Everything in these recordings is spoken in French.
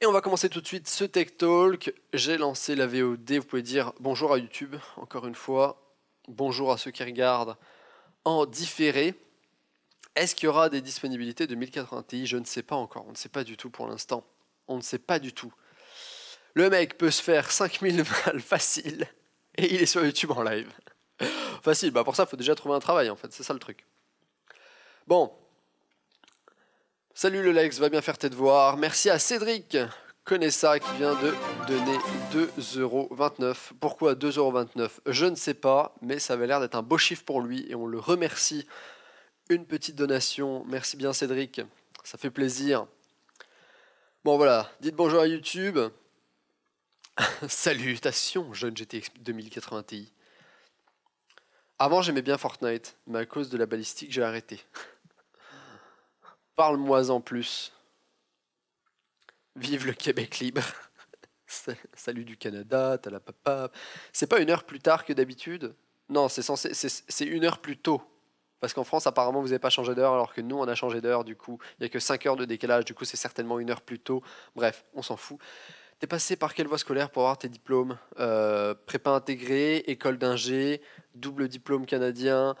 Et on va commencer tout de suite ce Tech Talk. J'ai lancé la VOD. Vous pouvez dire bonjour à YouTube, encore une fois. Bonjour à ceux qui regardent en différé. Est-ce qu'il y aura des disponibilités de 1080 Ti Je ne sais pas encore. On ne sait pas du tout pour l'instant. On ne sait pas du tout. Le mec peut se faire 5000 balles facile et il est sur YouTube en live. facile, bah pour ça, il faut déjà trouver un travail en fait. C'est ça le truc. Bon, Salut le Lex, va bien faire tes devoirs. Merci à Cédric ça qui vient de donner 2,29€. Pourquoi 2,29€ Je ne sais pas, mais ça avait l'air d'être un beau chiffre pour lui et on le remercie. Une petite donation. Merci bien Cédric, ça fait plaisir. Bon voilà, dites bonjour à YouTube. Salutations, jeune GTX 2080 Ti. Avant, j'aimais bien Fortnite, mais à cause de la balistique, j'ai arrêté. Parle-moi en plus. Vive le Québec libre. Salut du Canada, t'as la papa. C'est pas une heure plus tard que d'habitude Non, c'est censé, c'est une heure plus tôt. Parce qu'en France, apparemment, vous n'avez pas changé d'heure, alors que nous, on a changé d'heure, du coup. Il n'y a que 5 heures de décalage, du coup, c'est certainement une heure plus tôt. Bref, on s'en fout. T'es passé par quelle voie scolaire pour avoir tes diplômes euh, Prépa intégrée, école d'ingé, double diplôme canadien,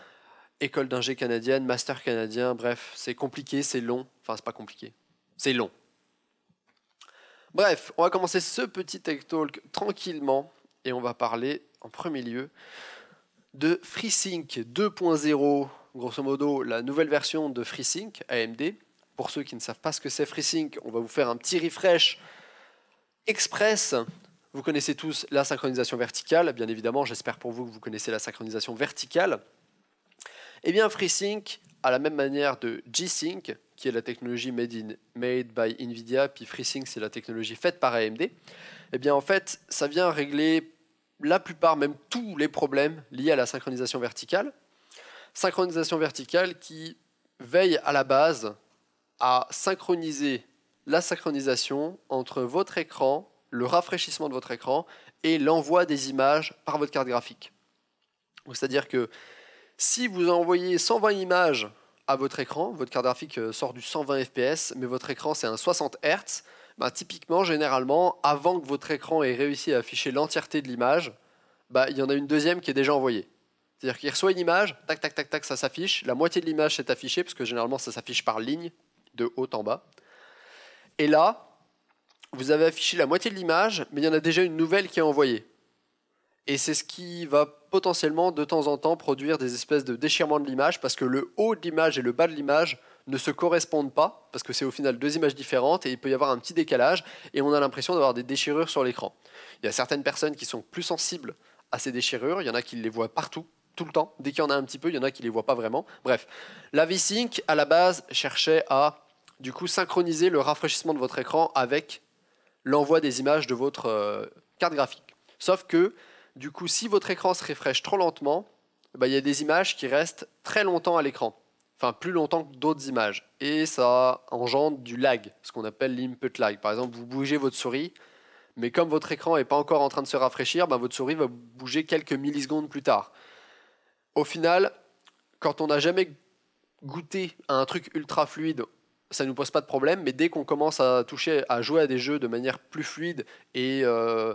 école d'ingé canadienne, master canadien, bref, c'est compliqué, c'est long. Enfin, c'est pas compliqué, c'est long. Bref, on va commencer ce petit tech talk tranquillement et on va parler en premier lieu de FreeSync 2.0, grosso modo la nouvelle version de FreeSync AMD. Pour ceux qui ne savent pas ce que c'est FreeSync, on va vous faire un petit refresh express. Vous connaissez tous la synchronisation verticale, bien évidemment, j'espère pour vous que vous connaissez la synchronisation verticale. Eh bien, FreeSync, à la même manière de G-Sync, qui est la technologie made, by NVIDIA, puis FreeSync, c'est la technologie faite par AMD, eh bien, en fait, ça vient régler la plupart, même tous les problèmes liés à la synchronisation verticale. Synchronisation verticale qui veille à la base à synchroniser la synchronisation entre votre écran, le rafraîchissement de votre écran et l'envoi des images par votre carte graphique. C'est-à-dire que si vous envoyez 120 images à votre écran, votre carte graphique euh, sort du 120 fps, mais votre écran c'est un 60 Hz, bah, typiquement, généralement, avant que votre écran ait réussi à afficher l'entièreté de l'image, bah, il y en a une deuxième qui est déjà envoyée. C'est-à-dire qu'il reçoit une image, tac, tac, tac, tac, ça s'affiche. La moitié de l'image s'est affichée, parce que généralement, ça s'affiche par ligne, de haut en bas. Et là, vous avez affiché la moitié de l'image, mais il y en a déjà une nouvelle qui est envoyée. Et c'est ce qui va potentiellement de temps en temps produire des espèces de déchirements de l'image parce que le haut de l'image et le bas de l'image ne se correspondent pas parce que c'est au final deux images différentes et il peut y avoir un petit décalage et on a l'impression d'avoir des déchirures sur l'écran. Il y a certaines personnes qui sont plus sensibles à ces déchirures, il y en a qui les voient partout tout le temps, dès qu'il y en a un petit peu, il y en a qui les voient pas vraiment. Bref, la VSync à la base cherchait à du coup synchroniser le rafraîchissement de votre écran avec l'envoi des images de votre euh, carte graphique. Sauf que du coup, si votre écran se réfraîche trop lentement, bah, il y a des images qui restent très longtemps à l'écran. Enfin, plus longtemps que d'autres images. Et ça engendre du lag, ce qu'on appelle l'input lag. Par exemple, vous bougez votre souris, mais comme votre écran n'est pas encore en train de se rafraîchir, bah, votre souris va bouger quelques millisecondes plus tard. Au final, quand on n'a jamais goûté à un truc ultra fluide, ça ne nous pose pas de problème, mais dès qu'on commence à toucher, à jouer à des jeux de manière plus fluide et euh,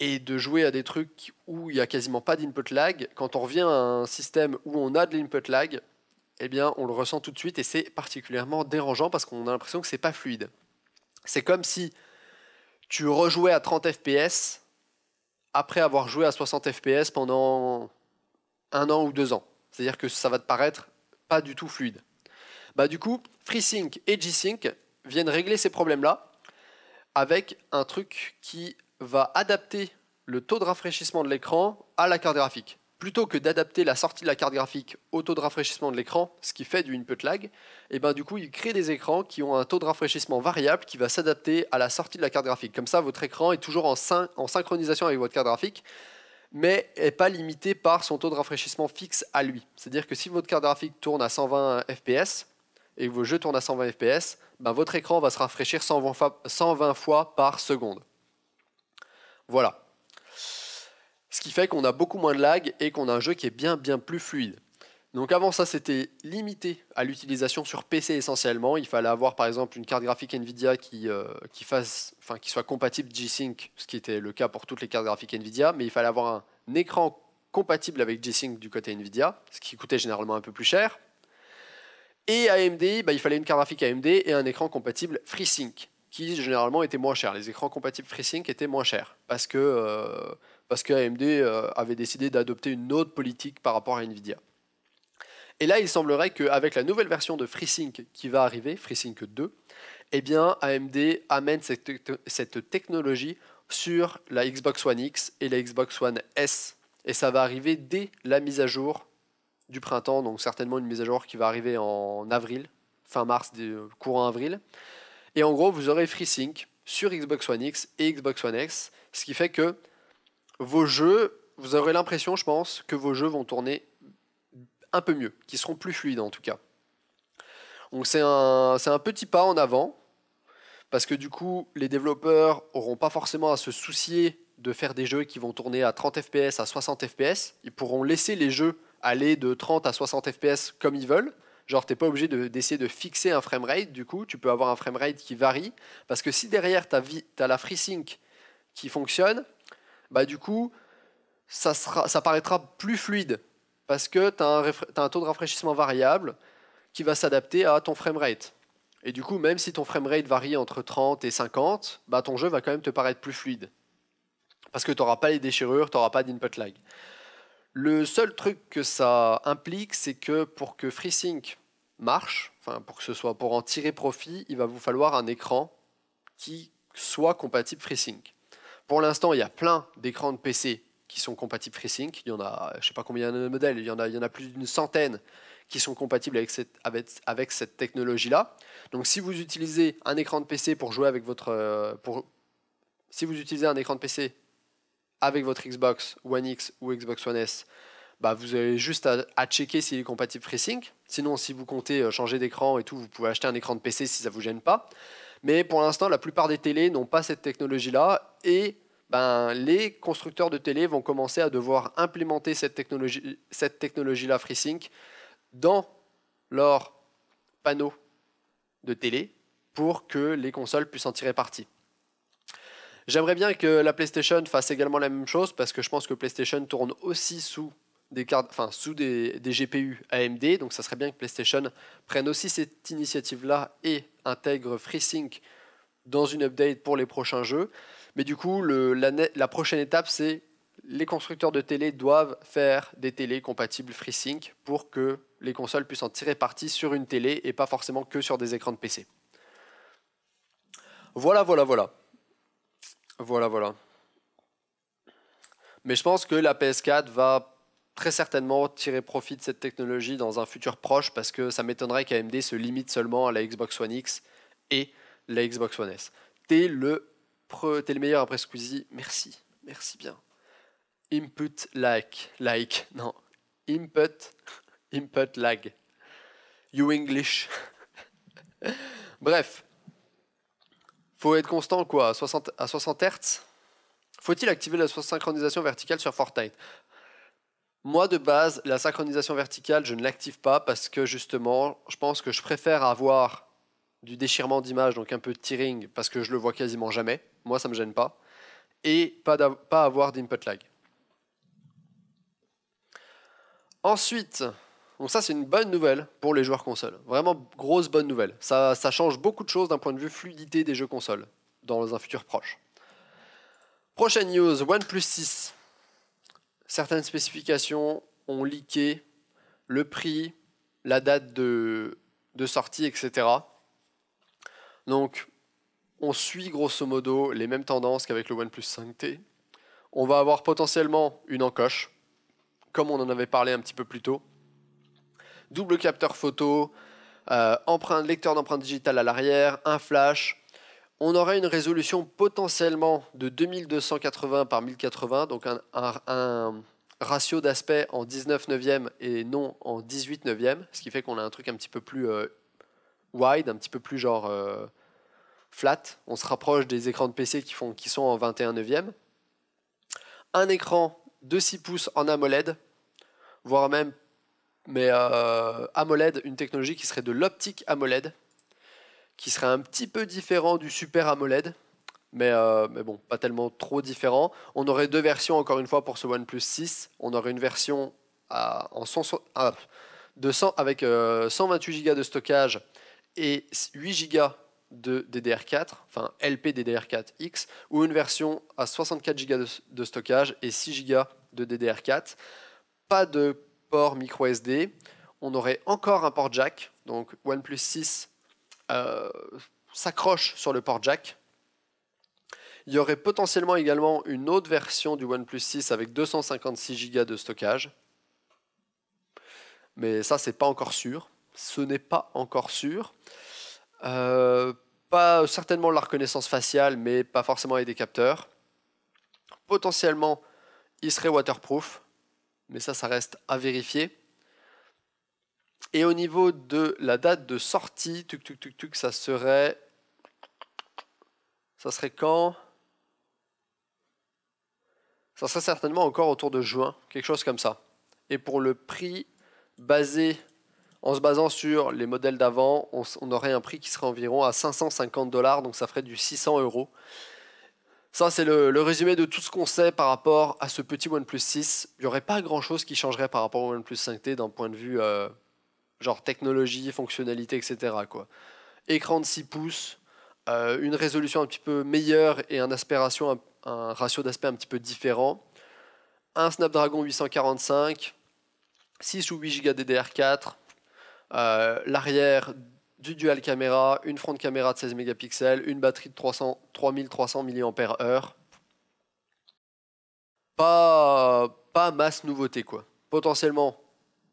et de jouer à des trucs où il n'y a quasiment pas d'input lag. Quand on revient à un système où on a de l'input lag, eh bien, on le ressent tout de suite et c'est particulièrement dérangeant parce qu'on a l'impression que c'est pas fluide. C'est comme si tu rejouais à 30 FPS après avoir joué à 60 FPS pendant un an ou deux ans. C'est-à-dire que ça va te paraître pas du tout fluide. Bah, du coup, FreeSync et G-Sync viennent régler ces problèmes-là avec un truc qui va adapter le taux de rafraîchissement de l'écran à la carte graphique. Plutôt que d'adapter la sortie de la carte graphique au taux de rafraîchissement de l'écran, ce qui fait du input lag, et eh ben du coup il crée des écrans qui ont un taux de rafraîchissement variable qui va s'adapter à la sortie de la carte graphique. Comme ça, votre écran est toujours en, synchronisation avec votre carte graphique, mais n'est pas limité par son taux de rafraîchissement fixe à lui. C'est-à-dire que si votre carte graphique tourne à 120 fps et que vos jeux tournent à 120 fps, ben, votre écran va se rafraîchir 120 fois par seconde. Voilà. Ce qui fait qu'on a beaucoup moins de lag et qu'on a un jeu qui est bien bien plus fluide. Donc avant ça, c'était limité à l'utilisation sur PC essentiellement. Il fallait avoir par exemple une carte graphique Nvidia qui, euh, fasse, soit compatible G-Sync, ce qui était le cas pour toutes les cartes graphiques Nvidia, mais il fallait avoir un écran compatible avec G-Sync du côté Nvidia, ce qui coûtait généralement un peu plus cher. Et AMD, bah, il fallait une carte graphique AMD et un écran compatible FreeSync qui généralement étaient moins chers. Les écrans compatibles FreeSync étaient moins chers parce que, euh, parce que AMD euh, avait décidé d'adopter une autre politique par rapport à Nvidia. Et là, il semblerait qu'avec la nouvelle version de FreeSync qui va arriver, FreeSync 2, eh bien, AMD amène cette, cette technologie sur la Xbox One X et la Xbox One S. Et ça va arriver dès la mise à jour du printemps, donc certainement une mise à jour qui va arriver en avril, fin mars, courant avril. Et en gros, vous aurez FreeSync sur Xbox One X et Xbox One X, ce qui fait que vos jeux, vous aurez l'impression, je pense, que vos jeux vont tourner un peu mieux, qui seront plus fluides en tout cas. Donc c'est un, un petit pas en avant, parce que du coup, les développeurs n'auront pas forcément à se soucier de faire des jeux qui vont tourner à 30 fps, à 60 fps. Ils pourront laisser les jeux aller de 30 à 60 fps comme ils veulent. Genre, t'es pas obligé d'essayer de, fixer un framerate, du coup, tu peux avoir un framerate qui varie, parce que si derrière, tu as la FreeSync qui fonctionne, bah du coup, ça, paraîtra plus fluide, parce que t'as un, as un taux de rafraîchissement variable qui va s'adapter à ton framerate. Et du coup, même si ton framerate varie entre 30 et 50, bah ton jeu va quand même te paraître plus fluide. Parce que tu n'auras pas les déchirures, tu n'auras pas d'input lag. Le seul truc que ça implique, c'est que pour que FreeSync marche, pour que ce soit pour en tirer profit, il va vous falloir un écran qui soit compatible FreeSync. Pour l'instant, il y a plein d'écrans de PC qui sont compatibles FreeSync. Il y en a, je sais pas combien il y a de modèles, il y en a, il y en a plus d'une centaine qui sont compatibles avec cette, avec cette technologie-là. Donc si vous utilisez un écran de PC pour jouer avec votre... Euh, pour, si vous utilisez un écran de PC avec votre Xbox One X ou Xbox One S, bah, vous avez juste à, checker s'il est compatible FreeSync. Sinon, si vous comptez euh, changer d'écran et tout, vous pouvez acheter un écran de PC si ça ne vous gêne pas. Mais pour l'instant, la plupart des télés n'ont pas cette technologie-là et ben, les constructeurs de télé vont commencer à devoir implémenter cette technologie-là FreeSync dans leur panneaux de télé pour que les consoles puissent en tirer parti. J'aimerais bien que la PlayStation fasse également la même chose parce que je pense que PlayStation tourne aussi sous des cartes, enfin sous des, GPU AMD, donc ça serait bien que PlayStation prenne aussi cette initiative-là et intègre FreeSync dans une update pour les prochains jeux. Mais du coup, la, la, prochaine étape, c'est les constructeurs de télé doivent faire des télés compatibles FreeSync pour que les consoles puissent en tirer parti sur une télé et pas forcément que sur des écrans de PC. Voilà, voilà, voilà. Voilà, voilà. Mais je pense que la PS4 va très certainement tirer profit de cette technologie dans un futur proche parce que ça m'étonnerait qu'AMD se limite seulement à la Xbox One X et la Xbox One S. T'es le, le meilleur après Squeezie. Merci, merci bien. Input like, like, non, input, input lag. You English. Bref, faut être constant quoi, à 60, à 60 Hz Faut-il activer la synchronisation verticale sur Fortnite Moi de base, la synchronisation verticale, je ne l'active pas parce que justement, je pense que je préfère avoir du déchirement d'image, donc un peu de tearing, parce que je le vois quasiment jamais. Moi, ça ne me gêne pas. Et pas, pas avoir d'input lag. Ensuite, donc ça, c'est une bonne nouvelle pour les joueurs console. Vraiment grosse bonne nouvelle. Ça, change beaucoup de choses d'un point de vue fluidité des jeux consoles dans un futur proche. Prochaine news, OnePlus 6. Certaines spécifications ont leaké le prix, la date de, de sortie, etc. Donc, on suit grosso modo les mêmes tendances qu'avec le OnePlus 5T. On va avoir potentiellement une encoche, comme on en avait parlé un petit peu plus tôt double capteur photo, euh, empreinte, lecteur d'empreinte digitale à l'arrière, un flash. On aurait une résolution potentiellement de 2280 par 1080, donc un, un, ratio d'aspect en 19 neuvième et non en 18 neuvième, ce qui fait qu'on a un truc un petit peu plus euh, wide, un petit peu plus genre euh, flat. On se rapproche des écrans de PC qui, font, qui sont en 21 neuvième. Un écran de 6 pouces en AMOLED, voire même mais euh, AMOLED, une technologie qui serait de l'optique AMOLED, qui serait un petit peu différent du Super AMOLED, mais, euh, mais, bon, pas tellement trop différent. On aurait deux versions, encore une fois, pour ce OnePlus 6. On aurait une version à, en ah, avec 128 euh, Go de stockage et 8 Go de DDR4, enfin LPDDR4X, ou une version à 64 Go de, de stockage et 6 Go de DDR4. Pas de port micro SD. On aurait encore un port jack, donc OnePlus 6 euh, s'accroche sur le port jack. Il y aurait potentiellement également une autre version du OnePlus 6 avec 256 Go de stockage. Mais ça, c'est pas encore sûr. Ce n'est pas encore sûr. Euh, pas certainement la reconnaissance faciale, mais pas forcément avec des capteurs. Potentiellement, il serait waterproof, mais ça, ça reste à vérifier. Et au niveau de la date de sortie, tuc, tuc, tuc, tuc, ça serait... Ça serait quand Ça serait certainement encore autour de juin, quelque chose comme ça. Et pour le prix basé, en se basant sur les modèles d'avant, on, on, aurait un prix qui serait environ à 550 dollars, donc ça ferait du 600 euros. Ça, c'est le, résumé de tout ce qu'on sait par rapport à ce petit OnePlus 6. Il n'y aurait pas grand-chose qui changerait par rapport au OnePlus 5T d'un point de vue euh, genre technologie, fonctionnalité, etc. Écran de 6 pouces, euh, une résolution un petit peu meilleure et un, aspiration, un, ratio d'aspect un petit peu différent. Un Snapdragon 845, 6 ou 8 Go DDR4, l'arrière du dual caméra, une front caméra de 16 mégapixels, une batterie de 300, 3300 mAh. Pas, pas masse nouveauté, quoi. Potentiellement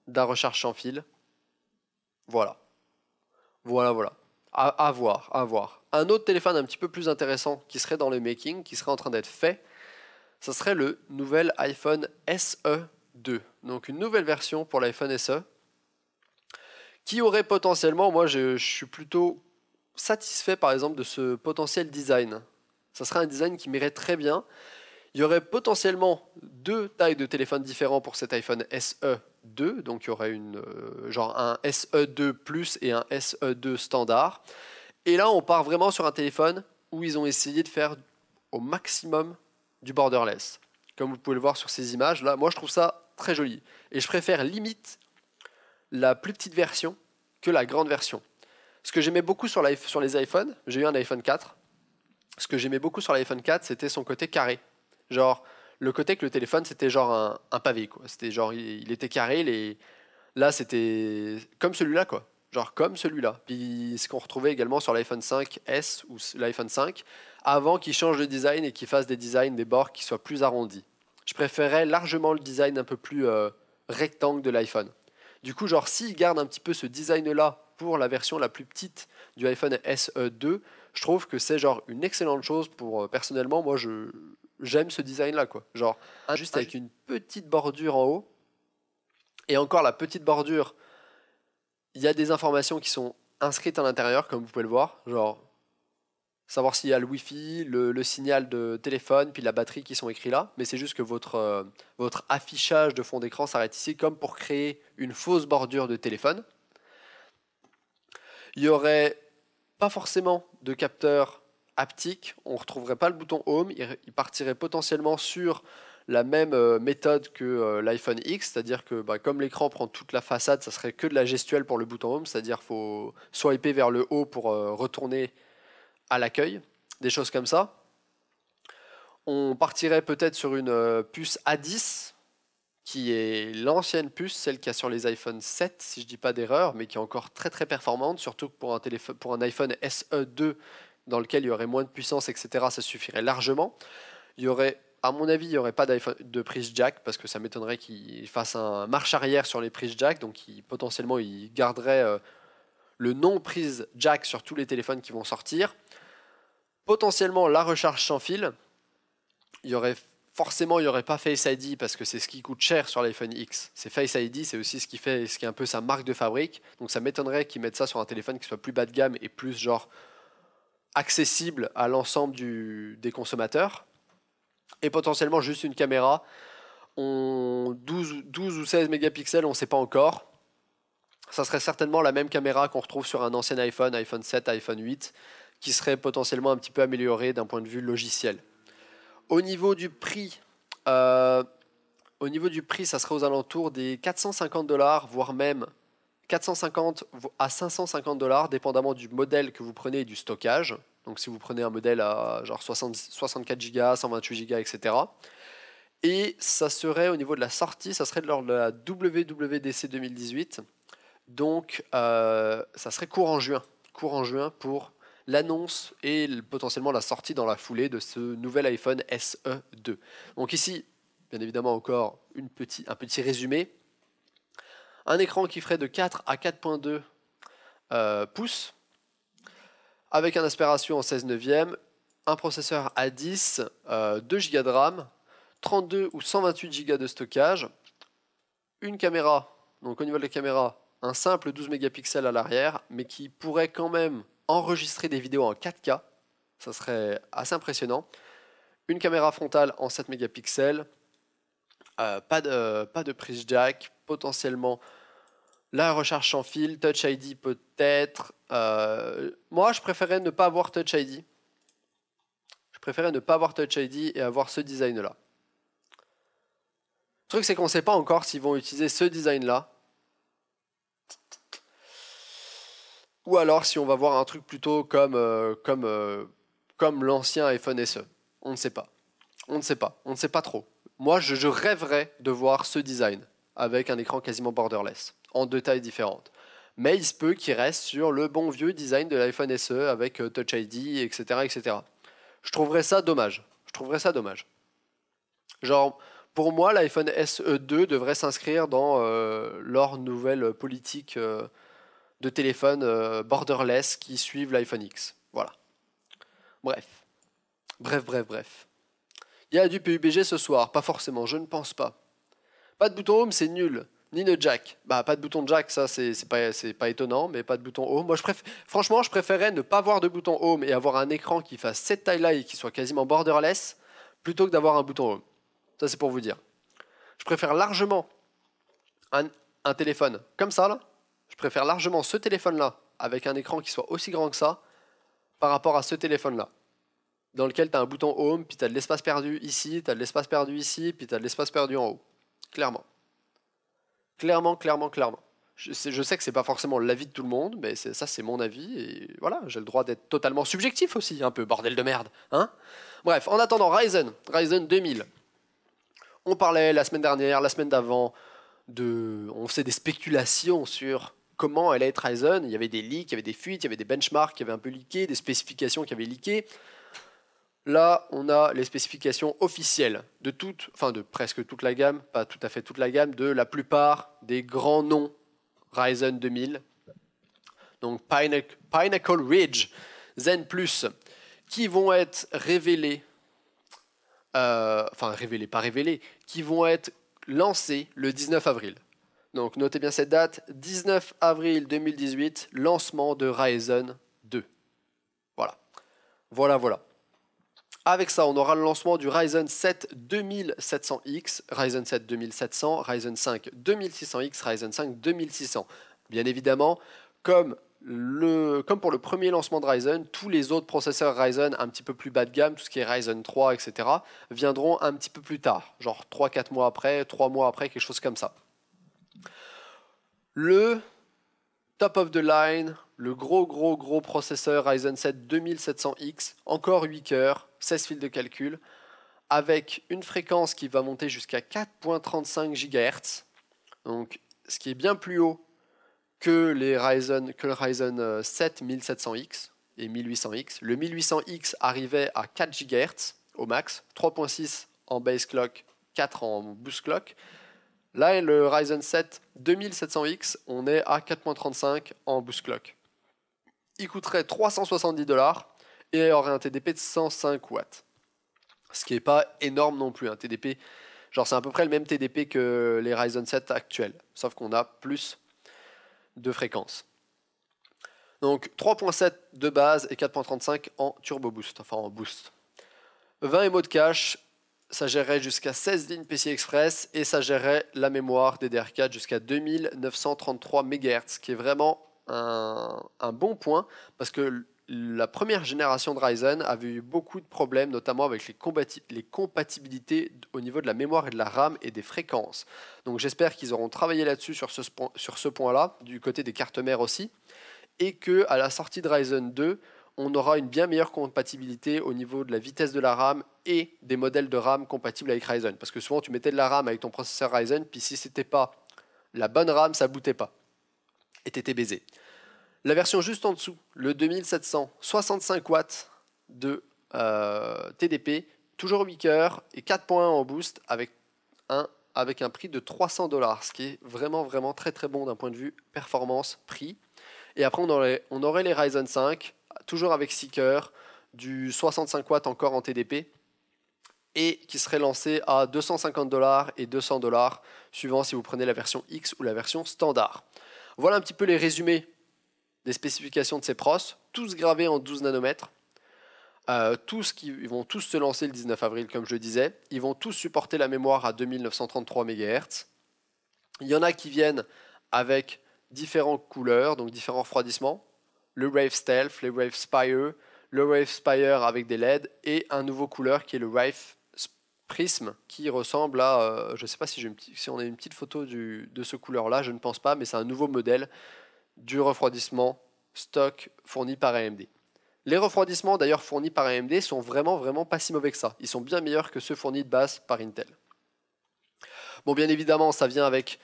d'un recharge sans fil. Voilà. Voilà, voilà. À, voir, à voir. Un autre téléphone un petit peu plus intéressant qui serait dans le making, qui serait en train d'être fait, Ce serait le nouvel iPhone SE 2. Donc une nouvelle version pour l'iPhone SE qui aurait potentiellement, moi je, suis plutôt satisfait par exemple de ce potentiel design. Ça serait un design qui m'irait très bien. Il y aurait potentiellement deux tailles de téléphone différents pour cet iPhone SE2, donc il y aurait une, euh, genre un SE2 Plus et un SE2 standard. Et là, on part vraiment sur un téléphone où ils ont essayé de faire au maximum du borderless. Comme vous pouvez le voir sur ces images, là, moi je trouve ça très joli. Et je préfère limite la plus petite version que la grande version. Ce que j'aimais beaucoup sur, les iPhones, j'ai eu un iPhone 4, ce que j'aimais beaucoup sur l'iPhone 4, c'était son côté carré. Genre, le côté que le téléphone, c'était genre un, pavé, quoi. C'était genre, il, était carré, là, c'était comme celui-là, quoi. Genre comme celui-là. Puis ce qu'on retrouvait également sur l'iPhone 5S ou l'iPhone 5, avant qu'il change de design et qu'il fasse des designs, des bords qui soient plus arrondis. Je préférais largement le design un peu plus euh, rectangle de l'iPhone. Du coup, genre, s'ils gardent un petit peu ce design-là pour la version la plus petite du iPhone SE 2, je trouve que c'est genre une excellente chose pour euh, personnellement moi je j'aime ce design là quoi. Genre juste avec une petite bordure en haut et encore la petite bordure il y a des informations qui sont inscrites à l'intérieur comme vous pouvez le voir, genre savoir s'il y a le Wi-Fi, le, signal de téléphone, puis la batterie qui sont écrits là. Mais c'est juste que votre, euh, votre affichage de fond d'écran s'arrête ici, comme pour créer une fausse bordure de téléphone. Il n'y aurait pas forcément de capteur haptique, on ne retrouverait pas le bouton Home, il, partirait potentiellement sur la même euh, méthode que euh, l'iPhone X, c'est-à-dire que bah, comme l'écran prend toute la façade, ça serait que de la gestuelle pour le bouton Home, c'est-à-dire faut swiper vers le haut pour retourner à l'accueil, des choses comme ça. On partirait peut-être sur une euh, puce A10, qui est l'ancienne puce, celle qui a sur les iPhone 7, si je dis pas d'erreur, mais qui est encore très très performante, surtout pour un, téléphone, pour un iPhone SE2 dans lequel il y aurait moins de puissance, etc., ça suffirait largement. Il y aurait, à mon avis, il n'y aurait pas de prise jack, parce que ça m'étonnerait qu'il fasse un marche arrière sur les prises jack, donc il, potentiellement il garderait euh, le non prise jack sur tous les téléphones qui vont sortir, potentiellement la recharge sans fil. Il y aurait forcément il n'y aurait pas Face ID parce que c'est ce qui coûte cher sur l'iPhone X. C'est Face ID, c'est aussi ce qui fait ce qui est un peu sa marque de fabrique. Donc ça m'étonnerait qu'ils mettent ça sur un téléphone qui soit plus bas de gamme et plus genre accessible à l'ensemble des consommateurs. Et potentiellement juste une caméra. 12 ou 16 mégapixels, on ne sait pas encore ça serait certainement la même caméra qu'on retrouve sur un ancien iPhone, iPhone 7, iPhone 8, qui serait potentiellement un petit peu améliorée d'un point de vue logiciel. Au niveau du prix, euh, au niveau du prix, ça serait aux alentours des 450 dollars, voire même 450 à 550 dollars, dépendamment du modèle que vous prenez et du stockage. Donc si vous prenez un modèle à genre 64 Go, 128 Go, etc. Et ça serait au niveau de la sortie, ça serait lors de la WWDC 2018. Donc, euh, ça serait court juin. juin pour l'annonce et potentiellement la sortie dans la foulée de ce nouvel iPhone SE 2. Donc ici, bien évidemment, encore un petit résumé. Un écran qui ferait de 4 à 4.2 euh, pouces, avec un aspiration en 16 neuvième, un processeur à 10, 2 Go de RAM, 32 ou 128 Go de stockage, une caméra, donc au niveau de la caméra, un simple 12 mégapixels à l'arrière, mais qui pourrait quand même enregistrer des vidéos en 4K. Ça serait assez impressionnant. Une caméra frontale en 7 mégapixels, euh, euh, pas, de, prise jack, potentiellement la recharge sans fil, Touch ID peut-être. Euh, moi, je préférais ne pas avoir Touch ID. Je préférais ne pas avoir Touch ID et avoir ce design-là. Le truc, c'est qu'on ne sait pas encore s'ils vont utiliser ce design-là ou alors si on va voir un truc plutôt comme, euh, comme, euh, comme l'ancien iPhone SE. On ne sait pas. On ne sait pas. On ne sait pas trop. Moi, je, rêverais de voir ce design avec un écran quasiment borderless, en deux tailles différentes. Mais il se peut qu'il reste sur le bon vieux design de l'iPhone SE avec euh, Touch ID, etc., etc. Je trouverais ça dommage. Je trouverais ça dommage. Genre, pour moi, l'iPhone SE 2 devrait s'inscrire dans leur nouvelle politique de téléphones euh, borderless qui suivent l'iPhone X. Voilà. Bref. Bref, bref, bref. Il y a du PUBG ce soir, pas forcément, je ne pense pas. Pas de bouton home, c'est nul. Ni de jack. Bah, pas de bouton jack, ça c'est pas, pas étonnant, mais pas de bouton home. Moi, je franchement, je préférais ne pas avoir de bouton home et avoir un écran qui fasse cette taille-là et qui soit quasiment borderless plutôt que d'avoir un bouton home. Ça, c'est pour vous dire. Je préfère largement un téléphone comme ça, là, je préfère largement ce téléphone-là, avec un écran qui soit aussi grand que ça, par rapport à ce téléphone-là, dans lequel tu as un bouton Home, puis tu as de l'espace perdu ici, tu as de l'espace perdu ici, puis tu as de l'espace perdu en haut. Clairement. Clairement, clairement, clairement. Je sais, je sais que c'est pas forcément l'avis de tout le monde, mais ça c'est mon avis, et voilà, j'ai le droit d'être totalement subjectif aussi, un peu, bordel de merde, hein Bref, en attendant, Ryzen, Ryzen 2000. On parlait la semaine dernière, la semaine d'avant, de... on faisait des spéculations sur comment allait être Ryzen. Il y avait des leaks, il y avait des fuites, il y avait des benchmarks qui avaient un peu leaké, des spécifications qui avaient leaké. Là, on a les spécifications officielles de toute, enfin de presque toute la gamme, pas tout à fait toute la gamme, de la plupart des grands noms Ryzen 2000. Donc Pinnacle Ridge, Zen Plus, qui vont être révélés, euh, enfin révélés, pas révélés, qui vont être lancés le 19 avril. Donc notez bien cette date, 19 avril 2018, lancement de Ryzen 2. Voilà. Voilà, voilà. Avec ça, on aura le lancement du Ryzen 7 2700X, Ryzen 7 2700, Ryzen 5 2600X, Ryzen 5 2600. Bien évidemment, comme, comme pour le premier lancement de Ryzen, tous les autres processeurs Ryzen un petit peu plus bas de gamme, tout ce qui est Ryzen 3, etc., viendront un petit peu plus tard, genre 3-4 mois après, 3 mois après, quelque chose comme ça le top of the line, le gros gros gros processeur Ryzen 7 2700X, encore 8 cœurs, 16 fils de calcul, avec une fréquence qui va monter jusqu'à 4.35 GHz, donc ce qui est bien plus haut que, que le Ryzen 7 euh, 1700X et 1800X. Le 1800X arrivait à 4 GHz au max, 3.6 en base clock, 4 en boost clock. Là, le Ryzen 7 2700X, on est à 4.35 en boost clock. Il coûterait 370 dollars et aurait un TDP de 105 watts. Ce qui n'est pas énorme non plus. Un TDP, genre c'est à peu près le même TDP que les Ryzen 7 actuels, sauf qu'on a plus de fréquences. Donc 3.7 de base et 4.35 en turbo boost, enfin en boost. 20 MO de cache, ça gérait jusqu'à 16 lignes PCI Express et ça gérait la mémoire DDR4 jusqu'à 2933 MHz, qui est vraiment un, bon point parce que la première génération de Ryzen avait eu beaucoup de problèmes, notamment avec les, compatibilités au niveau de la mémoire et de la RAM et des fréquences. Donc j'espère qu'ils auront travaillé là-dessus sur ce, sur ce point-là, du côté des cartes mères aussi, et que à la sortie de Ryzen 2, on aura une bien meilleure compatibilité au niveau de la vitesse de la RAM et des modèles de RAM compatibles avec Ryzen. Parce que souvent, tu mettais de la RAM avec ton processeur Ryzen, puis si c'était pas la bonne RAM, ça bootait pas. Et étais baisé. La version juste en dessous, le 2700, 65 watts de euh, TDP, toujours 8 cœurs et 4.1 en boost avec un, avec un prix de 300 dollars, ce qui est vraiment vraiment très très bon d'un point de vue performance, prix. Et après, on on aurait les Ryzen 5, toujours avec Seeker, du 65 watts encore en TDP, et qui serait lancé à 250 dollars et 200 dollars, suivant si vous prenez la version X ou la version standard. Voilà un petit peu les résumés des spécifications de ces pros, tous gravés en 12 nanomètres. Euh, tous qui, ils vont tous se lancer le 19 avril, comme je le disais. Ils vont tous supporter la mémoire à 2933 MHz. Il y en a qui viennent avec différentes couleurs, donc différents refroidissements le Rave Stealth, le Rave Spire, le Wave Spire avec des LED et un nouveau couleur qui est le Wave Prism qui ressemble à, euh, je ne sais pas si, une, si, on a une petite photo du, de ce couleur là, je ne pense pas, mais c'est un nouveau modèle du refroidissement stock fourni par AMD. Les refroidissements d'ailleurs fournis par AMD sont vraiment vraiment pas si mauvais que ça. Ils sont bien meilleurs que ceux fournis de base par Intel. Bon, bien évidemment, ça vient avec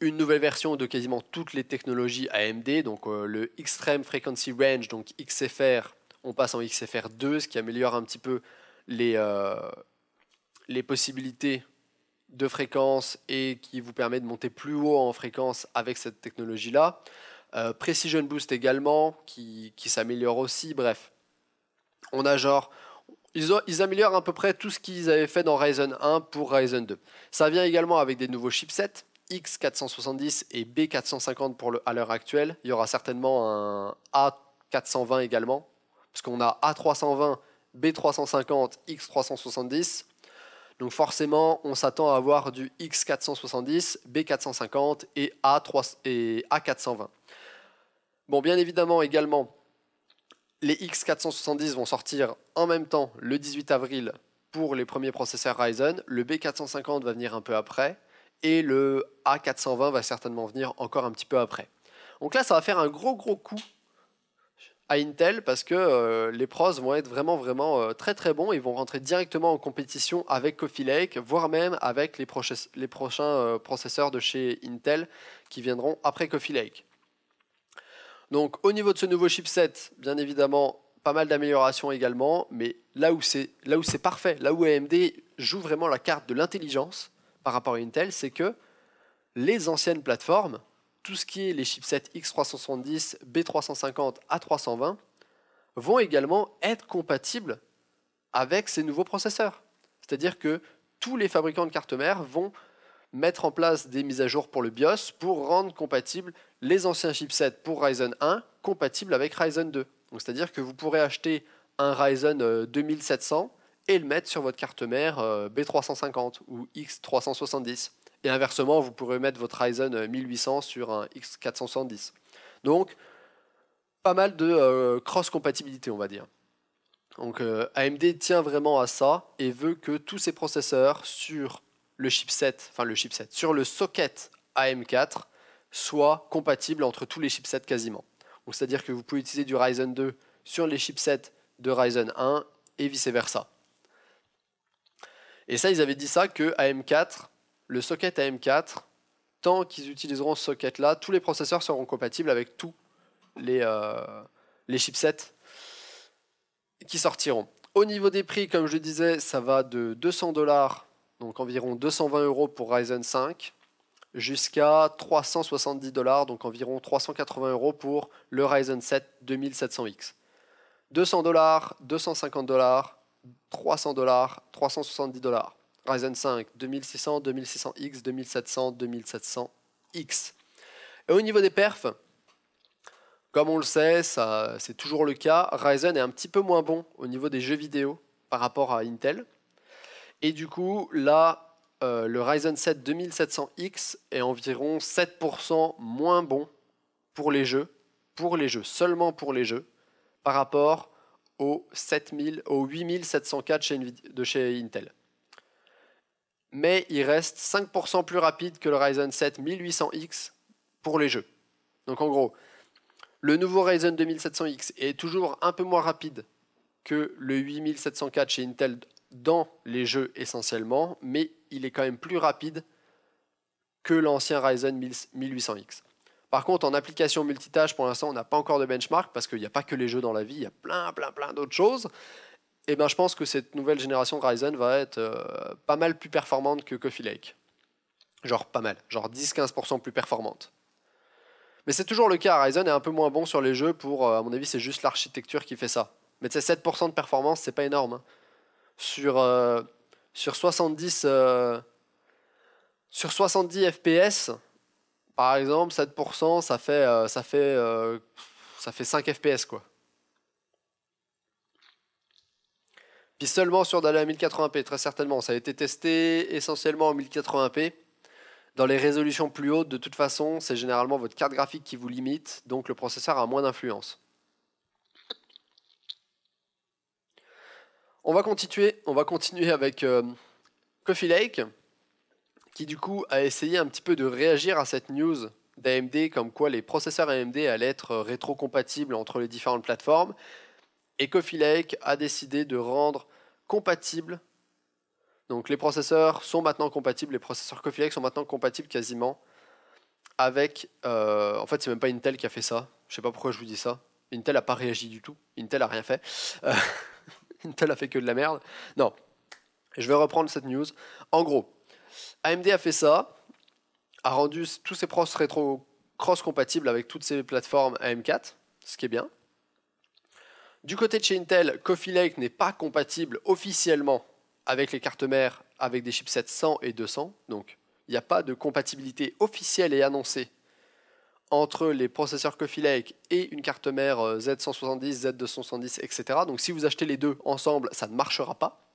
une nouvelle version de quasiment toutes les technologies AMD, donc euh, le Extreme Frequency Range, donc XFR, on passe en XFR 2, ce qui améliore un petit peu les, euh, les possibilités de fréquence et qui vous permet de monter plus haut en fréquence avec cette technologie-là. Euh, Precision Boost également, qui, s'améliore aussi, bref. On a genre ils, ils, améliorent à peu près tout ce qu'ils avaient fait dans Ryzen 1 pour Ryzen 2. Ça vient également avec des nouveaux chipsets, X470 et B450 pour le, à l'heure actuelle. Il y aura certainement un A420 également, parce qu'on a A320, B350, X370. Donc forcément, on s'attend à avoir du X470, B450 et, a et 420 Bon, bien évidemment également, les X470 vont sortir en même temps le 18 avril pour les premiers processeurs Ryzen. Le B450 va venir un peu après et le A420 va certainement venir encore un petit peu après. Donc là, ça va faire un gros gros coup à Intel parce que euh, les pros vont être vraiment vraiment euh, très très bons. Ils vont rentrer directement en compétition avec Coffee Lake, voire même avec les, prochains euh, processeurs de chez Intel qui viendront après Coffee Lake. Donc au niveau de ce nouveau chipset, bien évidemment, pas mal d'améliorations également, mais là où là où c'est parfait, là où AMD joue vraiment la carte de l'intelligence, par rapport à Intel, c'est que les anciennes plateformes, tout ce qui est les chipsets X370, B350, A320, vont également être compatibles avec ces nouveaux processeurs. C'est-à-dire que tous les fabricants de cartes mères vont mettre en place des mises à jour pour le BIOS pour rendre compatibles les anciens chipsets pour Ryzen 1 compatibles avec Ryzen 2. C'est-à-dire que vous pourrez acheter un Ryzen 2700 euh, et le mettre sur votre carte mère euh, B350 ou X370. Et inversement, vous pourrez mettre votre Ryzen 1800 euh, sur un X470. Donc, pas mal de euh, cross-compatibilité, on va dire. Donc AMD tient vraiment à ça et veut que tous ses processeurs sur le chipset, enfin le chipset, sur le socket AM4 soient compatibles entre tous les chipsets quasiment. C'est-à-dire que vous pouvez utiliser du Ryzen 2 sur les chipsets de Ryzen 1 et vice-versa. Et ça, ils avaient dit ça que AM4, le socket AM4, tant qu'ils utiliseront ce socket-là, tous les processeurs seront compatibles avec tous les, euh, les chipsets qui sortiront. Au niveau des prix, comme je le disais, ça va de 200 dollars, donc environ 220 euros pour Ryzen 5, jusqu'à 370 dollars, donc environ 380 euros pour le Ryzen 7 2700X. 200 dollars, 250 dollars, 300 dollars, 370 dollars. Ryzen 5, 2600, 2600X, 2700, 2700X. Et au niveau des perfs, comme on le sait, c'est toujours le cas, Ryzen est un petit peu moins bon au niveau des jeux vidéo par rapport à Intel. Et du coup, là, euh, le Ryzen 7 2700X est environ 7% moins bon pour les jeux, pour les jeux, seulement pour les jeux, par rapport au 7000, 8704 de chez Intel. Mais il reste 5% plus rapide que le Ryzen 7 1800X pour les jeux. Donc en gros, le nouveau Ryzen 2700X est toujours un peu moins rapide que le 8704 chez Intel dans les jeux essentiellement, mais il est quand même plus rapide que l'ancien Ryzen 1800X. Par contre, en application multitâche, pour l'instant, on n'a pas encore de benchmark parce qu'il n'y a pas que les jeux dans la vie, il y a plein, plein, plein d'autres choses. Et eh ben, je pense que cette nouvelle génération de Ryzen va être euh, pas mal plus performante que Coffee Lake. Genre pas mal, genre 10-15% plus performante. Mais c'est toujours le cas, Ryzen est un peu moins bon sur les jeux pour, euh, à mon avis, c'est juste l'architecture qui fait ça. Mais tu sais, 7% de performance, c'est pas énorme. Hein. Sur, euh, sur 70 sur 70 FPS, par exemple, 7%, ça fait, euh, ça fait, euh, ça fait 5 FPS, quoi. Puis seulement sur d'aller à 1080p, très certainement. Ça a été testé essentiellement en 1080p. Dans les résolutions plus hautes, de toute façon, c'est généralement votre carte graphique qui vous limite, donc le processeur a moins d'influence. On va continuer, on va continuer avec euh, Coffee Lake qui du coup a essayé un petit peu de réagir à cette news d'AMD comme quoi les processeurs AMD allaient être rétrocompatibles entre les différentes plateformes et Coffee Lake a décidé de rendre compatibles donc les processeurs sont maintenant compatibles, les processeurs Coffee Lake sont maintenant compatibles quasiment avec. Euh, en fait, c'est même pas Intel qui a fait ça. Je sais pas pourquoi je vous dis ça. Intel a pas réagi du tout. Intel a rien fait. Euh, Intel a fait que de la merde. Non. Je vais reprendre cette news. En gros, AMD a fait ça, a rendu tous ses processeurs rétro cross-compatibles avec toutes ses plateformes AM4, ce qui est bien. Du côté de chez Intel, Coffee Lake n'est pas compatible officiellement avec les cartes mères avec des chipsets 100 et 200, donc il n'y a pas de compatibilité officielle et annoncée entre les processeurs Coffee Lake et une carte mère Z170, Z270, etc. Donc si vous achetez les deux ensemble, ça ne marchera pas.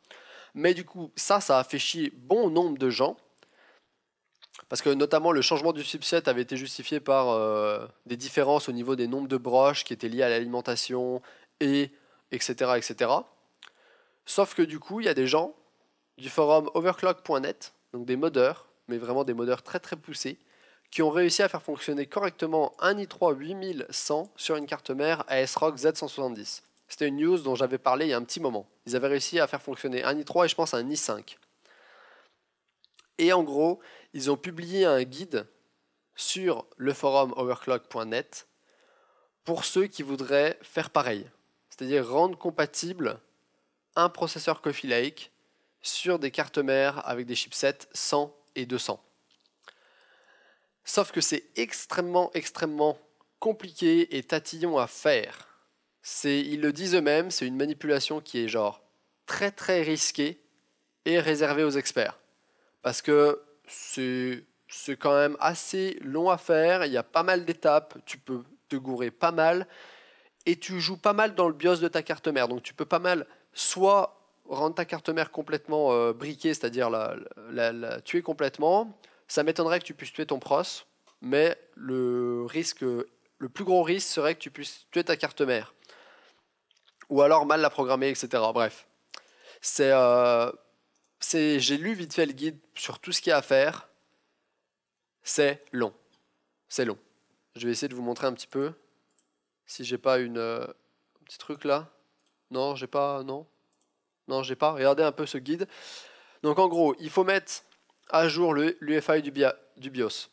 Mais du coup, ça, ça a fait chier bon nombre de gens parce que notamment le changement du subset avait été justifié par euh, des différences au niveau des nombres de broches qui étaient liées à l'alimentation et etc. etc. Sauf que du coup, il y a des gens du forum overclock.net, donc des modeurs, mais vraiment des modeurs très très poussés, qui ont réussi à faire fonctionner correctement un i3 8100 sur une carte mère ASRock Z170. C'était une news dont j'avais parlé il y a un petit moment. Ils avaient réussi à faire fonctionner un i3 et je pense un i5. Et en gros, ils ont publié un guide sur le forum overclock.net pour ceux qui voudraient faire pareil, c'est-à-dire rendre compatible un processeur Coffee Lake sur des cartes mères avec des chipsets 100 et 200. Sauf que c'est extrêmement, extrêmement compliqué et tatillon à faire. ils le disent eux-mêmes, c'est une manipulation qui est genre très très risquée et réservée aux experts. Parce que c'est quand même assez long à faire, il y a pas mal d'étapes, tu peux te gourer pas mal, et tu joues pas mal dans le BIOS de ta carte mère, donc tu peux pas mal soit rendre ta carte mère complètement euh, briquée, c'est-à-dire la, tuer complètement, ça m'étonnerait que tu puisses tuer ton pros, mais le risque, le plus gros risque serait que tu puisses tuer ta carte mère, ou alors mal la programmer, etc. Bref, c'est euh, c'est, j'ai lu vite fait le guide sur tout ce qu'il y a à faire. C'est long. C'est long. Je vais essayer de vous montrer un petit peu. Si j'ai pas une, euh, un petit truc là. Non, j'ai pas. Non. Non, j'ai pas. Regardez un peu ce guide. Donc en gros, il faut mettre à jour l'UFI du, du BIOS.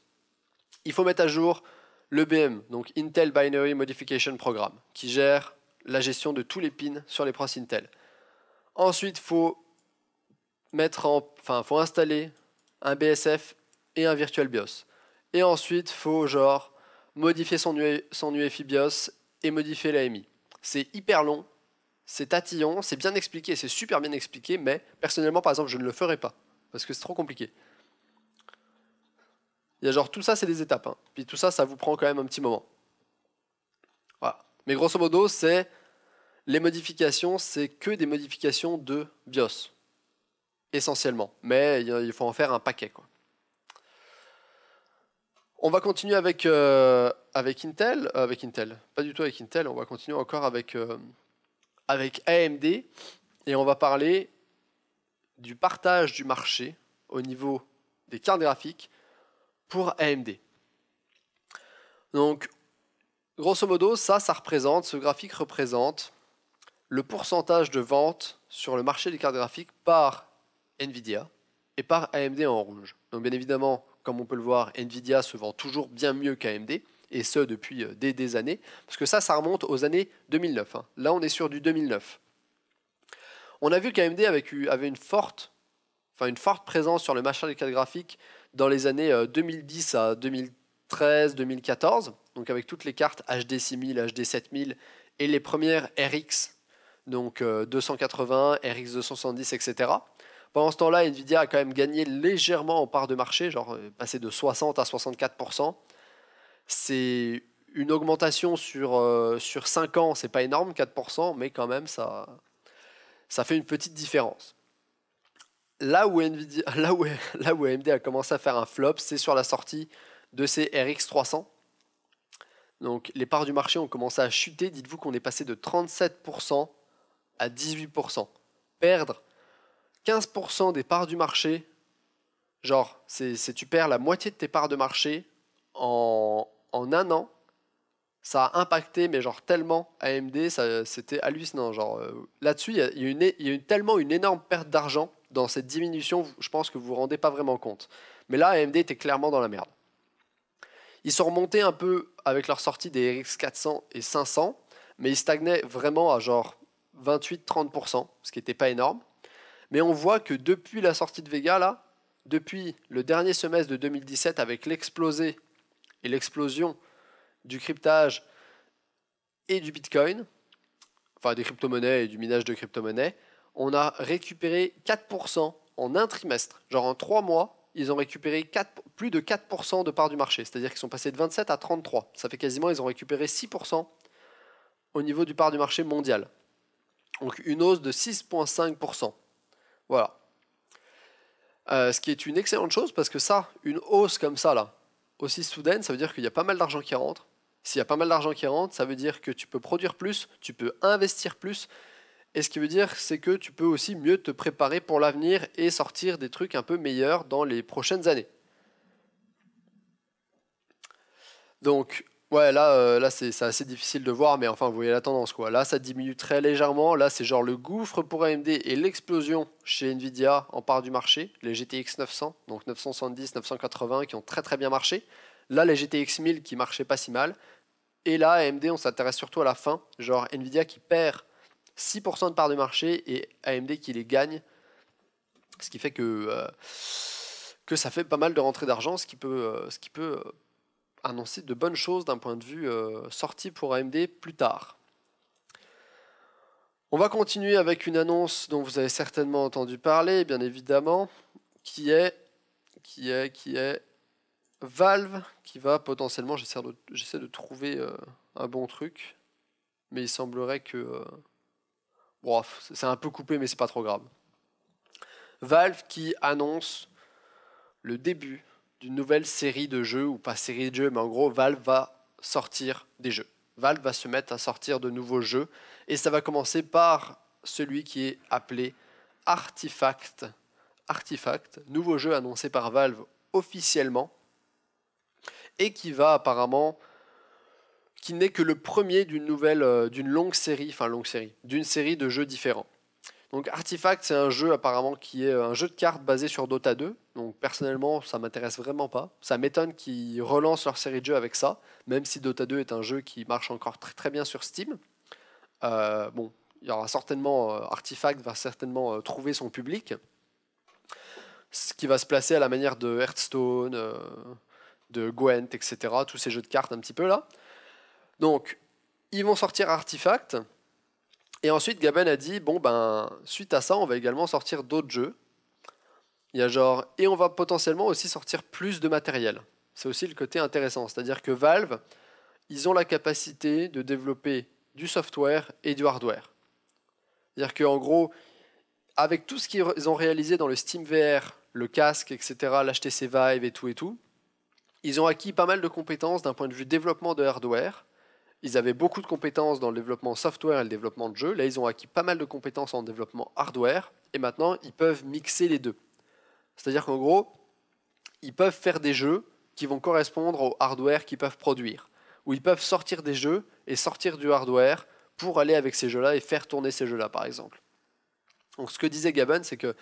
Il faut mettre à jour le BM, donc Intel Binary Modification Program, qui gère la gestion de tous les pins sur les process Intel. Ensuite, il faut mettre enfin, faut installer un BSF et un Virtual BIOS. Et ensuite, faut genre modifier son, e, son UEFI BIOS et modifier l'AMI. C'est hyper long, c'est tatillon, c'est bien expliqué, c'est super bien expliqué, mais personnellement, par exemple, je ne le ferai pas parce que c'est trop compliqué. Il y a genre tout ça, c'est des étapes. Hein. Puis tout ça, ça vous prend quand même un petit moment. Mais grosso modo, c'est les modifications, c'est que des modifications de BIOS essentiellement, mais il faut en faire un paquet. Quoi. On va continuer avec, euh, avec Intel, euh, avec Intel, pas du tout avec Intel, on va continuer encore avec, euh, avec AMD et on va parler du partage du marché au niveau des cartes graphiques pour AMD. Donc, grosso modo, ça, ça représente, ce graphique représente le pourcentage de ventes sur le marché des cartes graphiques par Nvidia et par AMD en rouge. Donc bien évidemment, comme on peut le voir, Nvidia se vend toujours bien mieux qu'AMD, et ce depuis euh, des, années, parce que ça, ça remonte aux années 2009. Hein. Là, on est sur du 2009. On a vu qu'AMD avait une forte, une forte présence sur le marché des cartes graphiques dans les années 2010 euh, à 2013, 2014, donc avec toutes les cartes HD 6000, HD 7000 et les premières RX, donc 280, RX 270, etc. Pendant ce temps-là, Nvidia a quand même gagné légèrement en parts de marché, genre euh, passé de 60 à 64 C'est une augmentation sur, euh, sur 5 ans, c'est pas énorme, 4 mais quand même ça, ça fait une petite différence. Là où, Nvidia, là, où, là où AMD a commencé à faire un flop, c'est sur la sortie de ses RX 300. Donc les parts du marché ont commencé à chuter. Dites-vous qu'on est passé de 37% à 18%. Perdre 15% des parts du marché, genre, c'est, tu perds la moitié de tes parts de marché en, un an, ça a impacté, mais genre tellement AMD, c'était hallucinant. Genre, euh, là-dessus, il y a, eu tellement une énorme perte d'argent dans cette diminution, je pense que vous ne vous rendez pas vraiment compte. Mais là, AMD était clairement dans la merde. Ils sont remontés un peu avec leur sortie des RX 400 et 500, mais ils stagnaient vraiment à genre 28-30%, ce qui n'était pas énorme. Mais on voit que depuis la sortie de Vega, là, depuis le dernier semestre de 2017, avec l'explosé et l'explosion du cryptage et du Bitcoin, enfin des crypto-monnaies et du minage de crypto-monnaies, on a récupéré 4% en un trimestre. Genre en trois mois, ils ont récupéré plus de 4% de part du marché. C'est-à-dire qu'ils sont passés de 27 à 33. Ça fait quasiment, ils ont récupéré 6% au niveau du part du marché mondial. Donc une hausse de 6,5%. Voilà. Euh, ce qui est une excellente chose parce que ça, une hausse comme ça, là, aussi soudaine, ça veut dire qu'il y a pas mal d'argent qui rentre. S'il y a pas mal d'argent qui rentre, ça veut dire que tu peux produire plus, tu peux investir plus. Et ce qui veut dire, c'est que tu peux aussi mieux te préparer pour l'avenir et sortir des trucs un peu meilleurs dans les prochaines années. Donc, Ouais, là, euh, là c'est assez difficile de voir, mais enfin, vous voyez la tendance. quoi. Là, ça diminue très légèrement. Là, c'est genre le gouffre pour AMD et l'explosion chez Nvidia en part du marché. Les GTX 900, donc 970, 980, qui ont très très bien marché. Là, les GTX 1000 qui marchaient pas si mal. Et là, AMD, on s'intéresse surtout à la fin. Genre Nvidia qui perd 6% de part du marché et AMD qui les gagne. Ce qui fait que, euh, que ça fait pas mal de rentrées d'argent, ce qui peut, euh, ce qui peut annoncer de bonnes choses d'un point de vue euh, sorti pour AMD plus tard. On va continuer avec une annonce dont vous avez certainement entendu parler, bien évidemment, qui est, qui est, qui est Valve, qui va potentiellement, j'essaie de, trouver euh, un bon truc, mais il semblerait que... Euh, c'est un peu coupé, mais c'est pas trop grave. Valve qui annonce le début d'une nouvelle série de jeux, ou pas série de jeux, mais en gros, Valve va sortir des jeux. Valve va se mettre à sortir de nouveaux jeux, et ça va commencer par celui qui est appelé Artifact. Artifact, nouveau jeu annoncé par Valve officiellement, et qui va apparemment qui n'est que le premier d'une nouvelle, euh, d'une longue série, enfin longue série, d'une série de jeux différents. Donc Artifact, c'est un jeu apparemment qui est euh, un jeu de cartes basé sur Dota 2. Donc personnellement, ça m'intéresse vraiment pas. Ça m'étonne qu'ils relancent leur série de jeux avec ça, même si Dota 2 est un jeu qui marche encore très très bien sur Steam. Euh, bon, il y aura certainement euh, Artifact va certainement trouver son public, ce qui va se placer à la manière de Hearthstone, de Gwent, etc. Tous ces jeux de cartes un petit peu là. Donc ils vont sortir Artifact. Et ensuite, Gaben a dit bon, ben, suite à ça, on va également sortir d'autres jeux. Il y a genre, et on va potentiellement aussi sortir plus de matériel. C'est aussi le côté intéressant. C'est-à-dire que Valve, ils ont la capacité de développer du software et du hardware. C'est-à-dire qu'en gros, avec tout ce qu'ils ont réalisé dans le Steam VR, le casque, etc., l'HTC Vive et tout et tout, ils ont acquis pas mal de compétences d'un point de vue développement de hardware ils avaient beaucoup de compétences dans le développement software et le développement de jeux. Là, ils ont acquis pas mal de compétences en développement hardware. Et maintenant, ils peuvent mixer les deux. C'est-à-dire qu'en gros, ils peuvent faire des jeux qui vont correspondre au hardware qu'ils peuvent produire. Ou ils peuvent sortir des jeux et sortir du hardware pour aller avec ces jeux-là et faire tourner ces jeux-là, par exemple. Donc ce que disait Gabon, c'est qu'il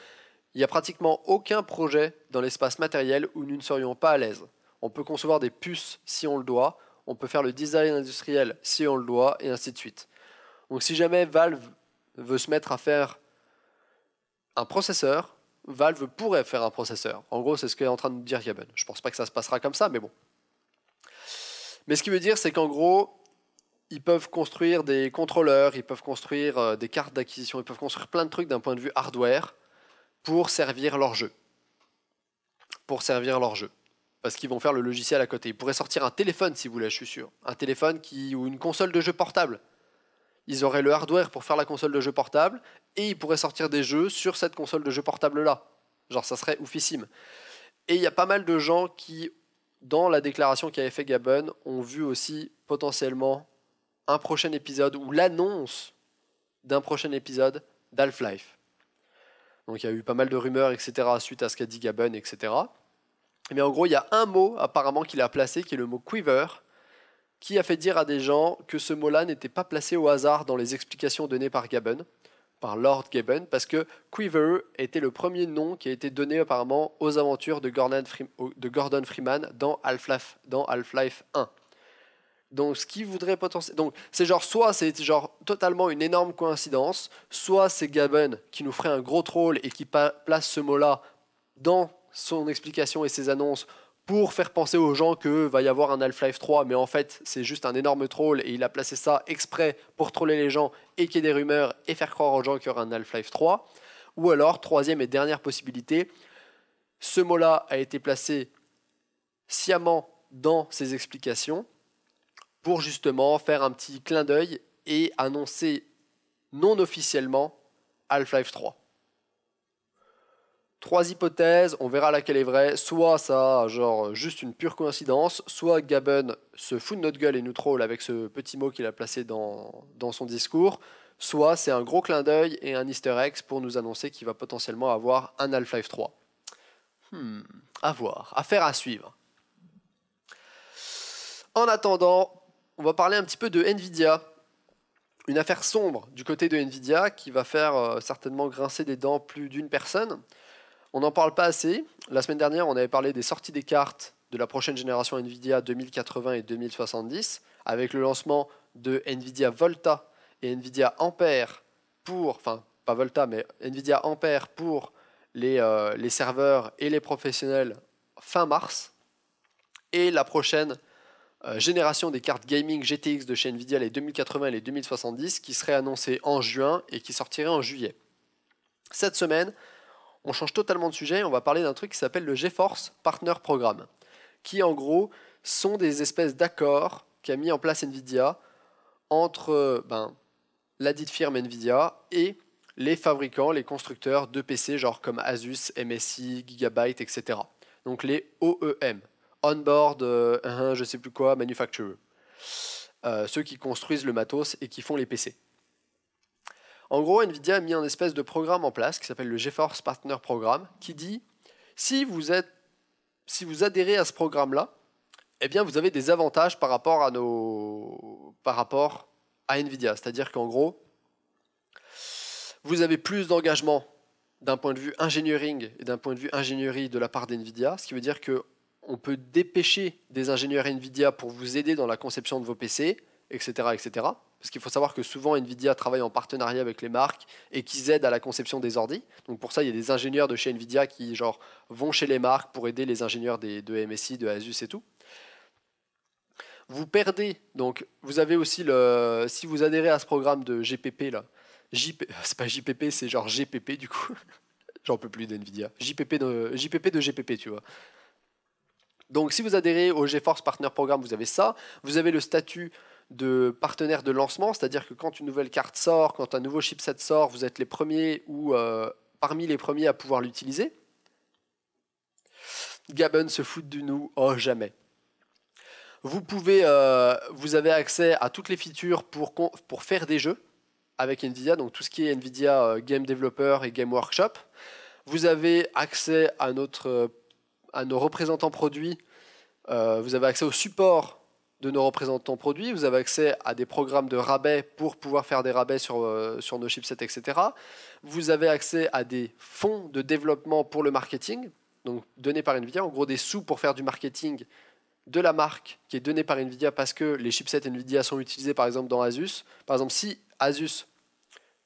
n'y a pratiquement aucun projet dans l'espace matériel où nous ne serions pas à l'aise. On peut concevoir des puces si on le doit, on peut faire le design industriel si on le doit, et ainsi de suite. Donc si jamais Valve veut se mettre à faire un processeur, Valve pourrait faire un processeur. En gros, c'est ce qu'est en train de dire Yaben. Je pense pas que ça se passera comme ça, mais bon. Mais ce qui veut dire, c'est qu'en gros, ils peuvent construire des contrôleurs, ils peuvent construire euh, des cartes d'acquisition, ils peuvent construire plein de trucs d'un point de vue hardware pour servir leur jeu. Pour servir leur jeu parce qu'ils vont faire le logiciel à côté. Ils pourraient sortir un téléphone si vous voulez, je suis sûr. Un téléphone qui, ou une console de jeu portable. Ils auraient le hardware pour faire la console de jeu portable et ils pourraient sortir des jeux sur cette console de jeu portable là. Genre, ça serait oufissime. Et il y a pas mal de gens qui, dans la déclaration qu'avait fait Gabon, ont vu aussi potentiellement un prochain épisode ou l'annonce d'un prochain épisode d'Half-Life. Donc il y a eu pas mal de rumeurs, etc., suite à ce qu'a dit Gabon, etc. Mais eh en gros, il y a un mot apparemment qu'il a placé, qui est le mot quiver, qui a fait dire à des gens que ce mot-là n'était pas placé au hasard dans les explications données par gabon par Lord Gaben, parce que quiver était le premier nom qui a été donné apparemment aux aventures de Gordon, de Gordon Freeman dans Half-Life 1. Donc, ce qui voudrait potentiellement. Donc, c'est genre soit c'est genre totalement une énorme coïncidence, soit c'est Gaben qui nous ferait un gros troll et qui place ce mot-là dans son explication et ses annonces pour faire penser aux gens que va y avoir un Half-Life 3, mais en fait c'est juste un énorme troll et il a placé ça exprès pour troller les gens et qu'il y ait des rumeurs et faire croire aux gens qu'il y aura un Half-Life 3. Ou alors, troisième et dernière possibilité, ce mot-là a été placé sciemment dans ses explications pour justement faire un petit clin d'œil et annoncer non officiellement Half-Life 3. Trois hypothèses, on verra laquelle est vraie. Soit ça, a genre, juste une pure coïncidence, soit Gaben se fout de notre gueule et nous troll avec ce petit mot qu'il a placé dans, son discours, soit c'est un gros clin d'œil et un easter egg pour nous annoncer qu'il va potentiellement avoir un Half-Life 3. Hmm, à voir, affaire à suivre. En attendant, on va parler un petit peu de Nvidia. Une affaire sombre du côté de Nvidia qui va faire euh, certainement grincer des dents plus d'une personne. On n'en parle pas assez. La semaine dernière, on avait parlé des sorties des cartes de la prochaine génération Nvidia 2080 et 2070, avec le lancement de Nvidia Volta et Nvidia Ampere pour, enfin pas Volta, mais Nvidia Ampere pour les, euh, les serveurs et les professionnels fin mars, et la prochaine euh, génération des cartes gaming GTX de chez Nvidia, les 2080 et les 2070, qui serait annoncée en juin et qui sortirait en juillet. Cette semaine, on change totalement de sujet, on va parler d'un truc qui s'appelle le GeForce Partner Programme, qui en gros sont des espèces d'accords qu'a mis en place Nvidia entre euh, ben, la dite firme Nvidia et les fabricants, les constructeurs de PC, genre comme Asus, MSI, Gigabyte, etc. Donc les OEM, Onboard, board euh, je sais plus quoi, Manufacturer. Euh, ceux qui construisent le matos et qui font les PC. En gros, Nvidia a mis un espèce de programme en place qui s'appelle le GeForce Partner Programme, qui dit si vous si vous adhérez à ce programme-là, eh bien, vous avez des avantages par rapport à nos, par rapport à Nvidia. C'est-à-dire qu'en gros, vous avez plus d'engagement d'un point de vue engineering et d'un point de vue ingénierie de la part d'NVIDIA, ce qui veut dire que on peut dépêcher des ingénieurs NVIDIA pour vous aider dans la conception de vos PC, etc. etc. Parce qu'il faut savoir que souvent Nvidia travaille en partenariat avec les marques et qu'ils aident à la conception des ordi. Donc pour ça, il y a des ingénieurs de chez Nvidia qui genre, vont chez les marques pour aider les ingénieurs des, de MSI, de Asus et tout. Vous perdez, donc vous avez aussi le. Si vous adhérez à ce programme de GPP là, JP, c'est pas JPP, c'est genre GPP du coup. J'en peux plus d'NVIDIA. JPP de, JPP de GPP, tu vois. Donc si vous adhérez au GeForce Partner Programme, vous avez ça. Vous avez le statut de partenaires de lancement, c'est-à-dire que quand une nouvelle carte sort, quand un nouveau chipset sort, vous êtes les premiers ou euh, parmi les premiers à pouvoir l'utiliser. Gabon se fout de nous, oh jamais. Vous pouvez, euh, vous avez accès à toutes les features pour, pour faire des jeux avec Nvidia, donc tout ce qui est Nvidia euh, Game Developer et Game Workshop. Vous avez accès à, notre, à nos représentants produits, vous avez accès au support de nos représentants produits, vous avez accès à des programmes de rabais pour pouvoir faire des rabais sur, euh, sur nos chipsets, etc. Vous avez accès à des fonds de développement pour le marketing, donc donnés par Nvidia, en gros des sous pour faire du marketing de la marque qui est donnée par Nvidia parce que les chipsets Nvidia sont utilisés par exemple dans Asus. Par exemple, si Asus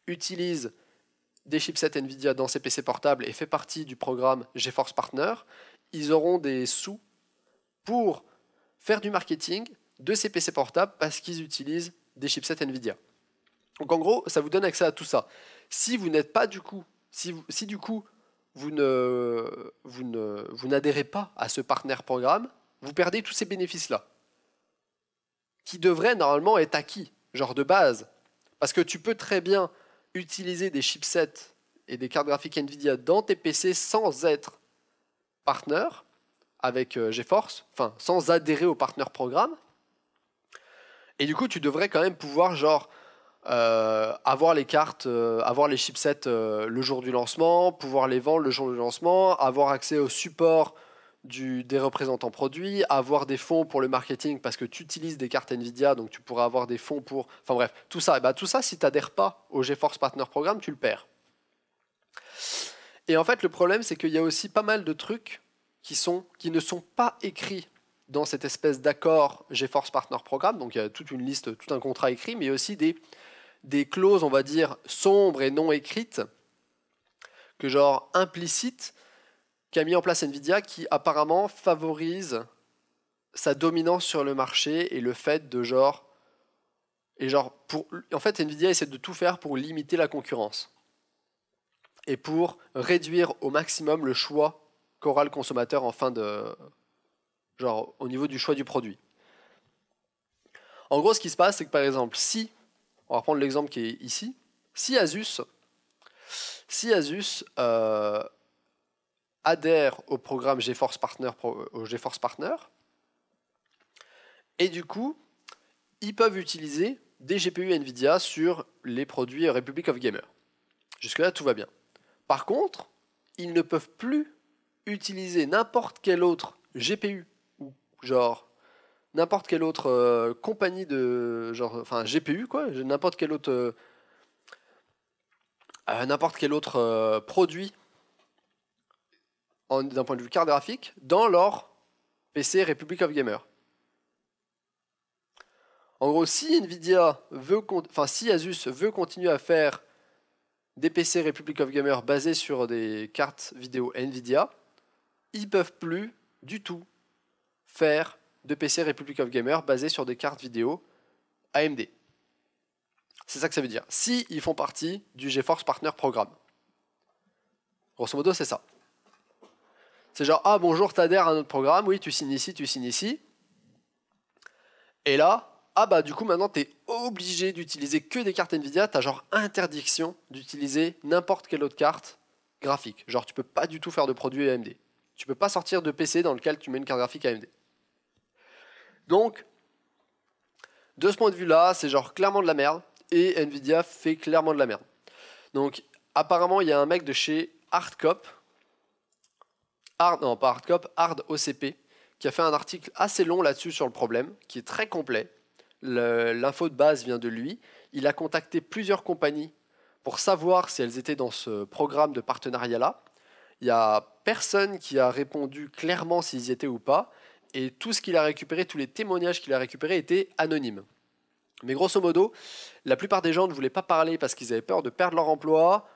utilise des chipsets Nvidia dans ses PC portables et fait partie du programme GeForce Partner, ils auront des sous pour faire du marketing de ces PC portables parce qu'ils utilisent des chipsets Nvidia. Donc en gros, ça vous donne accès à tout ça. Si vous n'êtes pas du coup, si, du coup vous ne, vous n'adhérez pas à ce partenaire programme, vous perdez tous ces bénéfices-là, qui devraient normalement être acquis, genre de base, parce que tu peux très bien utiliser des chipsets et des cartes graphiques Nvidia dans tes PC sans être partenaire avec euh, GeForce, enfin sans adhérer au partenaire programme, et du coup, tu devrais quand même pouvoir, genre, euh, avoir les cartes, euh, avoir les chipsets euh, le jour du lancement, pouvoir les vendre le jour du lancement, avoir accès au support du, des représentants produits, avoir des fonds pour le marketing parce que tu utilises des cartes Nvidia, donc tu pourras avoir des fonds pour... Enfin bref, tout ça, et bah, tout ça, si tu n'adhères pas au GeForce Partner Program, tu le perds. Et en fait, le problème, c'est qu'il y a aussi pas mal de trucs qui, sont, qui ne sont pas écrits dans cette espèce d'accord GeForce Partner Programme, donc il y a toute une liste, tout un contrat écrit, mais aussi des, des clauses, on va dire, sombres et non écrites, que genre implicites, qu'a mis en place Nvidia, qui apparemment favorise sa dominance sur le marché et le fait de genre... Et genre, pour, en fait, Nvidia essaie de tout faire pour limiter la concurrence et pour réduire au maximum le choix qu'aura le consommateur en fin de, genre au niveau du choix du produit. En gros, ce qui se passe, c'est que par exemple, si, on va prendre l'exemple qui est ici, si Asus, si Asus euh, adhère au programme GeForce Partner, euh, GeForce Partner, et du coup, ils peuvent utiliser des GPU NVIDIA sur les produits Republic of Gamer. Jusque-là, tout va bien. Par contre, ils ne peuvent plus utiliser n'importe quel autre GPU genre n'importe quelle autre euh, compagnie de genre enfin GPU quoi, n'importe quel autre euh, euh, n'importe quel autre produit d'un point de vue carte graphique dans leur PC Republic of Gamer. En gros, si Nvidia veut enfin si Asus veut continuer à faire des PC Republic of Gamer basés sur des cartes vidéo Nvidia, ils peuvent plus du tout faire de PC Republic of Gamer basé sur des cartes vidéo AMD. C'est ça que ça veut dire. Si ils font partie du GeForce Partner Programme. Grosso modo, c'est ça. C'est genre, ah bonjour, t'adhères à notre programme, oui, tu signes ici, tu signes ici. Et là, ah bah du coup maintenant t'es obligé d'utiliser que des cartes Nvidia, t'as genre interdiction d'utiliser n'importe quelle autre carte graphique. Genre tu peux pas du tout faire de produit AMD. Tu peux pas sortir de PC dans lequel tu mets une carte graphique AMD. Donc, de ce point de vue-là, c'est genre clairement de la merde. Et Nvidia fait clairement de la merde. Donc, apparemment, il y a un mec de chez Hardcop. Hard, non, pas Hardcop, Hard OCP, qui a fait un article assez long là-dessus sur le problème, qui est très complet. L'info de base vient de lui. Il a contacté plusieurs compagnies pour savoir si elles étaient dans ce programme de partenariat-là. Il n'y a personne qui a répondu clairement s'ils y étaient ou pas et tout ce qu'il a récupéré, tous les témoignages qu'il a récupérés étaient anonymes. Mais grosso modo, la plupart des gens ne voulaient pas parler parce qu'ils avaient peur de perdre leur emploi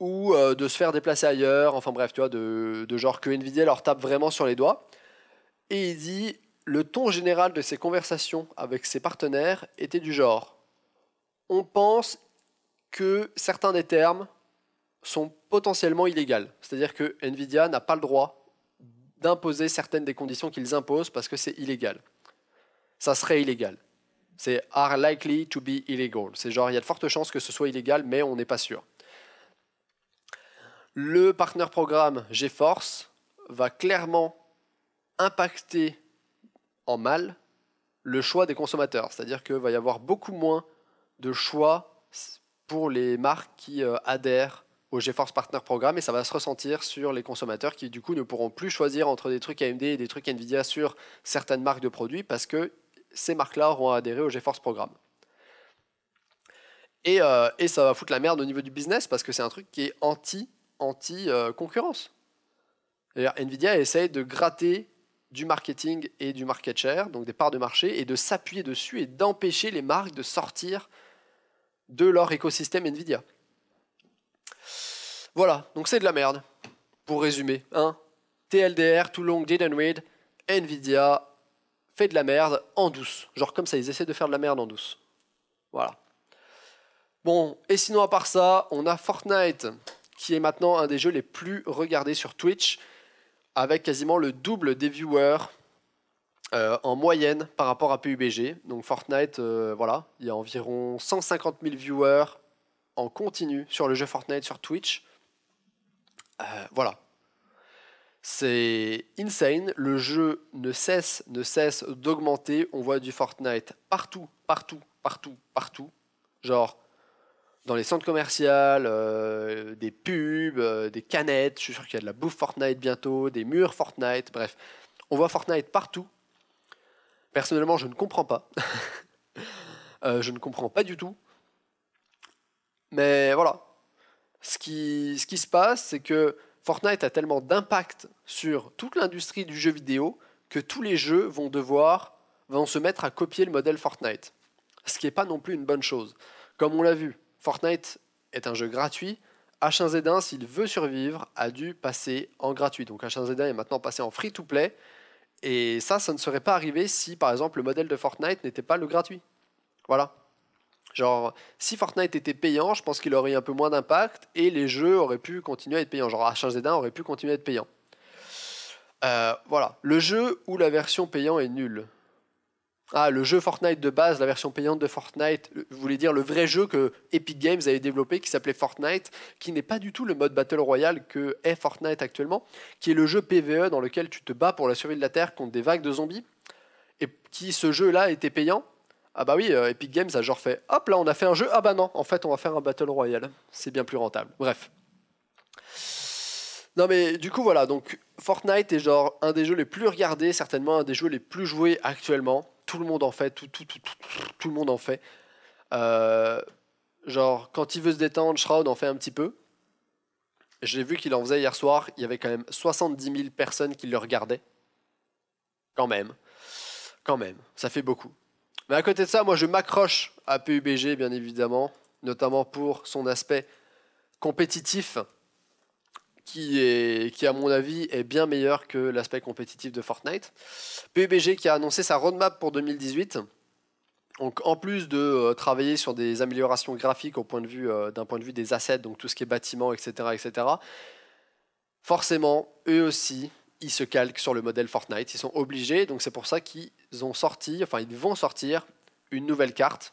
ou euh, de se faire déplacer ailleurs, enfin bref, tu vois, de, de genre que Nvidia leur tape vraiment sur les doigts. Et il dit, le ton général de ses conversations avec ses partenaires était du genre, on pense que certains des termes sont potentiellement illégaux, c'est-à-dire que Nvidia n'a pas le droit d'imposer certaines des conditions qu'ils imposent parce que c'est illégal. Ça serait illégal. C'est are likely to be illegal. C'est genre, il y a de fortes chances que ce soit illégal, mais on n'est pas sûr. Le partenaire programme GeForce va clairement impacter en mal le choix des consommateurs. C'est-à-dire qu'il va y avoir beaucoup moins de choix pour les marques qui euh, adhèrent au GeForce Partner Programme et ça va se ressentir sur les consommateurs qui du coup ne pourront plus choisir entre des trucs AMD et des trucs Nvidia sur certaines marques de produits parce que ces marques-là auront adhéré au GeForce Programme. Et, euh, ça va foutre la merde au niveau du business parce que c'est un truc qui est anti, anti euh, concurrence. Nvidia essaye de gratter du marketing et du market share, donc des parts de marché, et de s'appuyer dessus et d'empêcher les marques de sortir de leur écosystème Nvidia. Voilà, donc c'est de la merde. Pour résumer, hein. TLDR, Too Long, Didn't Read, Nvidia fait de la merde en douce. Genre comme ça, ils essaient de faire de la merde en douce. Voilà. Bon, et sinon à part ça, on a Fortnite, qui est maintenant un des jeux les plus regardés sur Twitch, avec quasiment le double des viewers euh, en moyenne par rapport à PUBG. Donc Fortnite, euh, voilà, il y a environ 150 000 viewers en continu sur le jeu Fortnite sur Twitch. Euh, voilà. C'est insane. Le jeu ne cesse, ne cesse d'augmenter. On voit du Fortnite partout, partout, partout, partout. Genre dans les centres commerciaux, euh, des pubs, euh, des canettes. Je suis sûr qu'il y a de la bouffe Fortnite bientôt, des murs Fortnite. Bref, on voit Fortnite partout. Personnellement, je ne comprends pas. je ne comprends pas du tout. Mais voilà, ce qui, se passe, c'est que Fortnite a tellement d'impact sur toute l'industrie du jeu vidéo que tous les jeux vont devoir vont se mettre à copier le modèle Fortnite. Ce qui n'est pas non plus une bonne chose. Comme on l'a vu, Fortnite est un jeu gratuit. H1Z1, s'il veut survivre, a dû passer en gratuit. Donc H1Z1 est maintenant passé en free-to-play. Et ça, ça ne serait pas arrivé si, par exemple, le modèle de Fortnite n'était pas le gratuit. Voilà. Genre, si Fortnite était payant, je pense qu'il aurait eu un peu moins d'impact et les jeux auraient pu continuer à être payants. Genre, h 1 aurait pu continuer à être payant. Euh, voilà. Le jeu où la version payant est nulle. Ah, le jeu Fortnite de base, la version payante de Fortnite, vous voulais dire le vrai jeu que Epic Games avait développé qui s'appelait Fortnite, qui n'est pas du tout le mode Battle Royale que est Fortnite actuellement, qui est le jeu PvE dans lequel tu te bats pour la survie de la Terre contre des vagues de zombies, et qui ce jeu-là était payant, ah bah oui, euh, Epic Games a genre fait hop là, on a fait un jeu, ah bah non, en fait on va faire un Battle Royale, c'est bien plus rentable. Bref. Non mais du coup voilà, donc Fortnite est genre un des jeux les plus regardés, certainement un des jeux les plus joués actuellement. Tout le monde en fait, tout, tout, tout, le monde en fait. Euh, genre quand il veut se détendre, Shroud en fait un petit peu. J'ai vu qu'il en faisait hier soir, il y avait quand même 70 000 personnes qui le regardaient. Quand même. Quand même, ça fait beaucoup. Mais à côté de ça, moi, je m'accroche à PUBG, bien évidemment, notamment pour son aspect compétitif, qui, est, qui à mon avis, est bien meilleur que l'aspect compétitif de Fortnite. PUBG qui a annoncé sa roadmap pour 2018. Donc, en plus de euh, travailler sur des améliorations graphiques au point euh, d'un point de vue des assets, donc tout ce qui est bâtiment, etc., etc., forcément, eux aussi ils se calquent sur le modèle Fortnite. Ils sont obligés, donc c'est pour ça qu'ils ont sorti, enfin ils vont sortir une nouvelle carte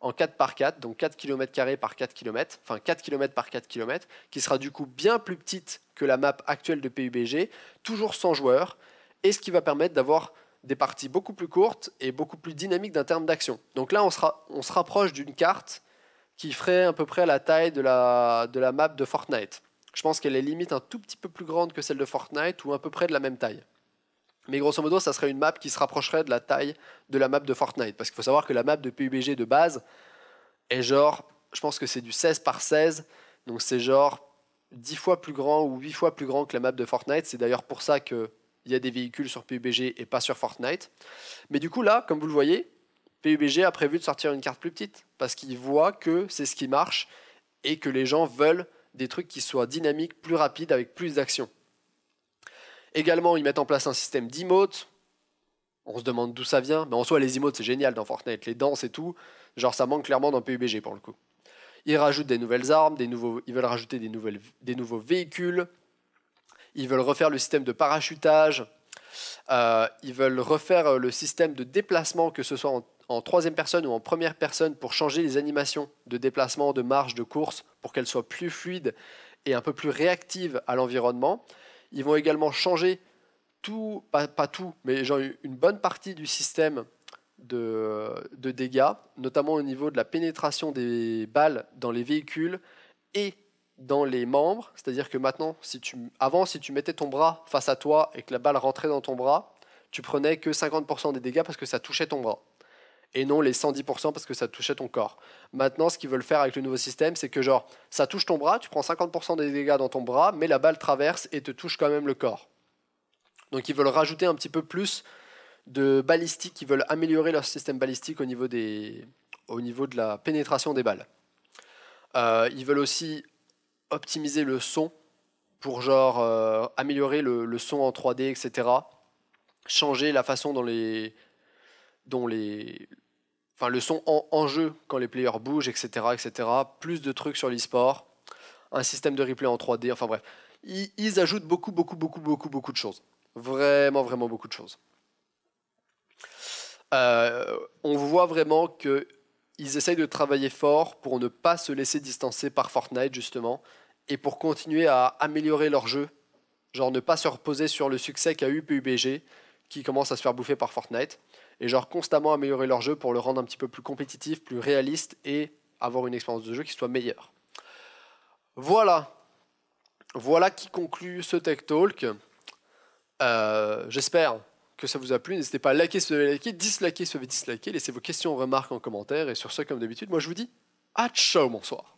en 4 par 4, donc 4 km par 4 km, enfin 4 km par 4 km, qui sera du coup bien plus petite que la map actuelle de PUBG, toujours sans joueurs, et ce qui va permettre d'avoir des parties beaucoup plus courtes et beaucoup plus dynamiques d'un terme d'action. Donc là, on, on se rapproche d'une carte qui ferait à peu près la taille de la, de la map de Fortnite. Je pense qu'elle est limite un tout petit peu plus grande que celle de Fortnite ou à peu près de la même taille. Mais grosso modo, ça serait une map qui se rapprocherait de la taille de la map de Fortnite. Parce qu'il faut savoir que la map de PUBG de base est genre, je pense que c'est du 16 par 16. Donc c'est genre 10 fois plus grand ou 8 fois plus grand que la map de Fortnite. C'est d'ailleurs pour ça qu'il y a des véhicules sur PUBG et pas sur Fortnite. Mais du coup, là, comme vous le voyez, PUBG a prévu de sortir une carte plus petite. Parce qu'il voit que c'est ce qui marche et que les gens veulent des trucs qui soient dynamiques, plus rapides, avec plus d'actions. Également, ils mettent en place un système d'emotes. On se demande d'où ça vient, mais en soi, les emotes, c'est génial dans Fortnite, les danses et tout. Genre, ça manque clairement dans PUBG pour le coup. Ils rajoutent des nouvelles armes, des nouveaux, ils veulent rajouter des, nouvelles, des nouveaux véhicules. Ils veulent refaire le système de parachutage. Euh, ils veulent refaire euh, le système de déplacement, que ce soit en en troisième personne ou en première personne pour changer les animations de déplacement, de marche, de course, pour qu'elles soient plus fluides et un peu plus réactives à l'environnement. Ils vont également changer tout, pas, tout, mais une bonne partie du système de, dégâts, notamment au niveau de la pénétration des balles dans les véhicules et dans les membres. C'est-à-dire que maintenant, si tu, avant, si tu mettais ton bras face à toi et que la balle rentrait dans ton bras, tu prenais que 50% des dégâts parce que ça touchait ton bras et non les 110% parce que ça touchait ton corps. Maintenant, ce qu'ils veulent faire avec le nouveau système, c'est que genre, ça touche ton bras, tu prends 50% des dégâts dans ton bras, mais la balle traverse et te touche quand même le corps. Donc ils veulent rajouter un petit peu plus de balistique, ils veulent améliorer leur système balistique au niveau, des, au niveau de la pénétration des balles. Euh, ils veulent aussi optimiser le son pour genre euh, améliorer le, le son en 3D, etc. Changer la façon dont les, dont les, enfin le son en, jeu quand les players bougent, etc., etc. Plus de trucs sur l'e-sport, un système de replay en 3D. Enfin bref, ils, ajoutent beaucoup, beaucoup, beaucoup, beaucoup, beaucoup de choses. Vraiment, vraiment beaucoup de choses. Euh, on voit vraiment que essayent de travailler fort pour ne pas se laisser distancer par Fortnite justement et pour continuer à améliorer leur jeu. Genre ne pas se reposer sur le succès qu'a eu PUBG qui commence à se faire bouffer par Fortnite et genre constamment améliorer leur jeu pour le rendre un petit peu plus compétitif, plus réaliste et avoir une expérience de jeu qui soit meilleure. Voilà. Voilà qui conclut ce Tech Talk. Euh, j'espère que ça vous a plu. N'hésitez pas à liker si vous avez liké, disliker si vous avez disliké, laissez vos questions, remarques en commentaire. Et sur ce, comme d'habitude, moi je vous dis à ciao, bonsoir.